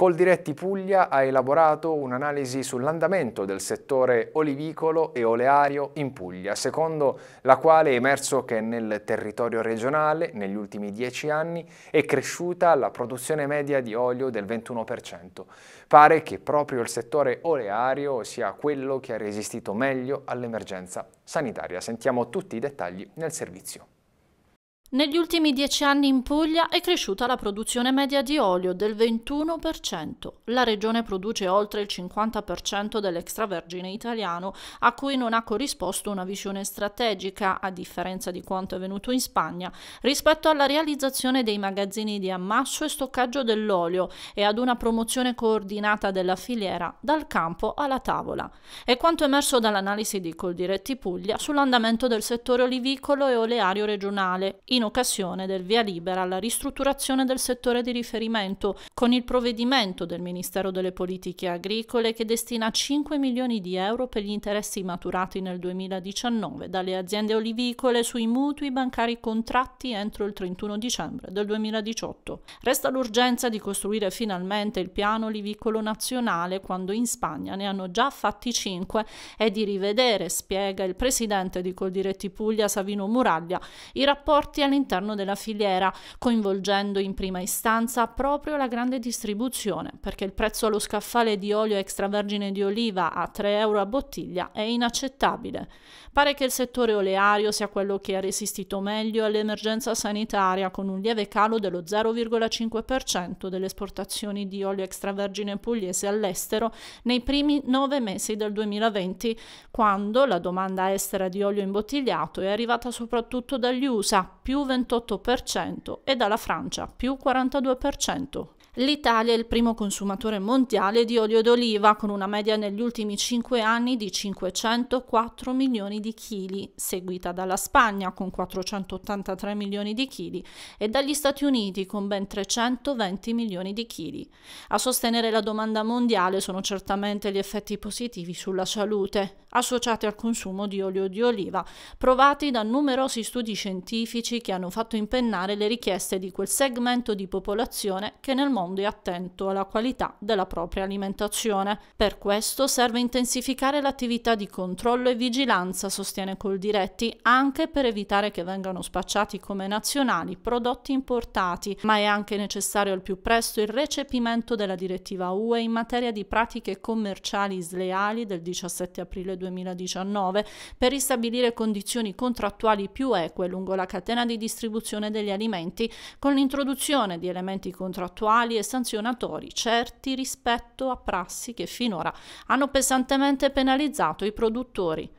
Coldiretti Puglia ha elaborato un'analisi sull'andamento del settore olivicolo e oleario in Puglia, secondo la quale è emerso che nel territorio regionale negli ultimi dieci anni è cresciuta la produzione media di olio del 21%. Pare che proprio il settore oleario sia quello che ha resistito meglio all'emergenza sanitaria. Sentiamo tutti i dettagli nel servizio. Negli ultimi dieci anni in Puglia è cresciuta la produzione media di olio del 21%. La regione produce oltre il 50% dell'extravergine italiano, a cui non ha corrisposto una visione strategica, a differenza di quanto è avvenuto in Spagna, rispetto alla realizzazione dei magazzini di ammasso e stoccaggio dell'olio e ad una promozione coordinata della filiera dal campo alla tavola. È quanto emerso dall'analisi di Coldiretti Puglia sull'andamento del settore olivicolo e oleario regionale. In in occasione del via libera alla ristrutturazione del settore di riferimento con il provvedimento del Ministero delle Politiche Agricole che destina 5 milioni di euro per gli interessi maturati nel 2019 dalle aziende olivicole sui mutui bancari contratti entro il 31 dicembre del 2018. Resta l'urgenza di costruire finalmente il piano olivicolo nazionale quando in Spagna ne hanno già fatti 5 e di rivedere, spiega il presidente di Coldiretti Puglia Savino Muraglia, i rapporti al all'interno della filiera, coinvolgendo in prima istanza proprio la grande distribuzione, perché il prezzo allo scaffale di olio extravergine di oliva a 3 euro a bottiglia è inaccettabile. Pare che il settore oleario sia quello che ha resistito meglio all'emergenza sanitaria, con un lieve calo dello 0,5% delle esportazioni di olio extravergine pugliese all'estero nei primi nove mesi del 2020, quando la domanda estera di olio imbottigliato è arrivata soprattutto dagli USA, più più 28% e dalla Francia più 42% l'Italia è il primo consumatore mondiale di olio d'oliva, con una media negli ultimi 5 anni di 504 milioni di chili, seguita dalla Spagna con 483 milioni di chili e dagli Stati Uniti con ben 320 milioni di chili. A sostenere la domanda mondiale sono certamente gli effetti positivi sulla salute, associati al consumo di olio di oliva, provati da numerosi studi scientifici che hanno fatto impennare le richieste di quel segmento di popolazione che nel mondo mondo è attento alla qualità della propria alimentazione. Per questo serve intensificare l'attività di controllo e vigilanza, sostiene Coldiretti, anche per evitare che vengano spacciati come nazionali prodotti importati, ma è anche necessario al più presto il recepimento della direttiva UE in materia di pratiche commerciali sleali del 17 aprile 2019 per ristabilire condizioni contrattuali più eque lungo la catena di distribuzione degli alimenti con l'introduzione di elementi contrattuali penali e sanzionatori certi rispetto a prassi che finora hanno pesantemente penalizzato i produttori.